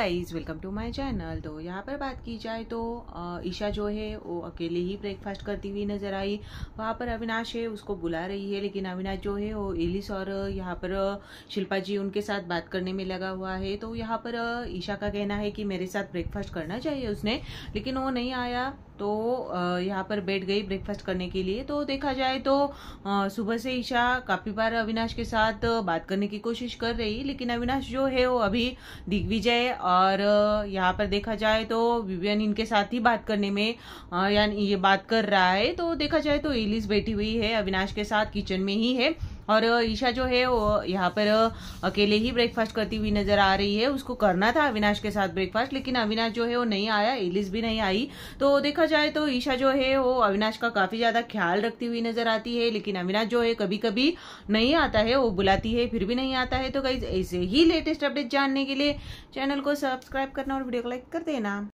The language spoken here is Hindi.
guys welcome to my channel तो यहाँ पर बात की जाए तो ईशा जो है वो अकेले ही ब्रेकफास्ट करती हुई नज़र आई वहाँ पर अविनाश है उसको बुला रही है लेकिन अविनाश जो है वो एलिस और यहाँ पर शिल्पा जी उनके साथ बात करने में लगा हुआ है तो यहाँ पर ईशा का कहना है कि मेरे साथ ब्रेकफास्ट करना चाहिए उसने लेकिन वो नहीं आया तो यहाँ पर बैठ गई ब्रेकफास्ट करने के लिए तो देखा जाए तो सुबह से ईशा काफ़ी बार अविनाश के साथ बात करने की कोशिश कर रही लेकिन अविनाश जो है वो अभी दिग्विजय और यहाँ पर देखा जाए तो विवियन इनके साथ ही बात करने में यानी ये बात कर रहा है तो देखा जाए तो एलिस बैठी हुई है अविनाश के साथ किचन में ही है और ईशा जो है वो यहाँ पर अकेले ही ब्रेकफास्ट करती हुई नजर आ रही है उसको करना था अविनाश के साथ ब्रेकफास्ट लेकिन अविनाश जो है वो नहीं आया एलिस भी नहीं आई तो देखा जाए तो ईशा जो है वो अविनाश का काफी ज्यादा ख्याल रखती हुई नजर आती है लेकिन अविनाश जो है कभी कभी नहीं आता है वो बुलाती है फिर भी नहीं आता है तो कई ऐसे ही लेटेस्ट अपडेट जानने के लिए चैनल को सब्सक्राइब करना और वीडियो को लाइक कर देना